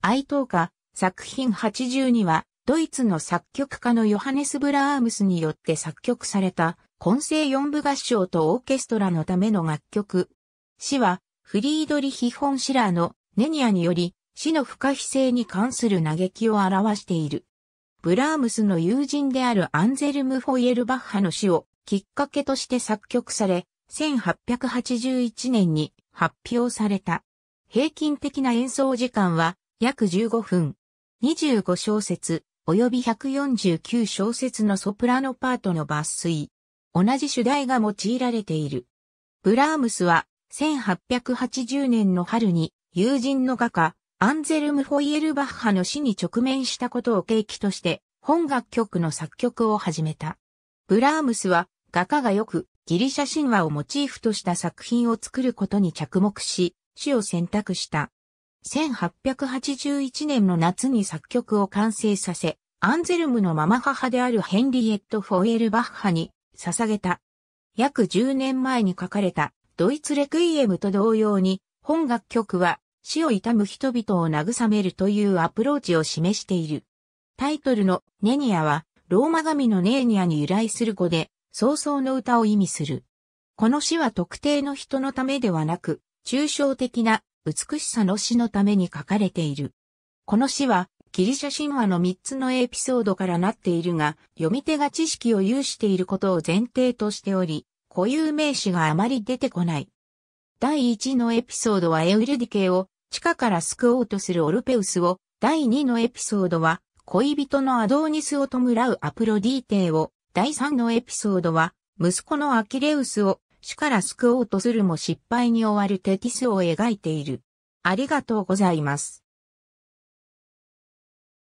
愛党歌、作品82は、ドイツの作曲家のヨハネス・ブラームスによって作曲された、混声四部合唱とオーケストラのための楽曲。詩は、フリードリヒ・ホンシラーのネニアにより、死の不可避性に関する嘆きを表している。ブラームスの友人であるアンゼルム・フォイエルバッハの死をきっかけとして作曲され、1881年に発表された。平均的な演奏時間は約15分、25小節、及び149小節のソプラノパートの抜粋。同じ主題が用いられている。ブラームスは、1880年の春に、友人の画家、アンゼルム・フォイエルバッハの死に直面したことを契機として、本楽曲の作曲を始めた。ブラームスは、画家がよく、ギリシャ神話をモチーフとした作品を作ることに着目し、死を選択した。1881年の夏に作曲を完成させ、アンゼルムのママ母であるヘンリエット・フォエルバッハに捧げた。約10年前に書かれたドイツレクイエムと同様に、本楽曲は死を悼む人々を慰めるというアプローチを示している。タイトルのネニアは、ローマ神のネーニアに由来する語で、早々の歌を意味する。この詩は特定の人のためではなく、抽象的な美しさの詩のために書かれている。この詩は、ギリシャ神話の3つのエピソードからなっているが、読み手が知識を有していることを前提としており、固有名詞があまり出てこない。第1のエピソードはエウルディケを地下から救おうとするオルペウスを、第2のエピソードは恋人のアドーニスを弔うアプロディーテを、第3のエピソードは息子のアキレウスを主から救おうとするも失敗に終わるテティスを描いている。ありがとうございます。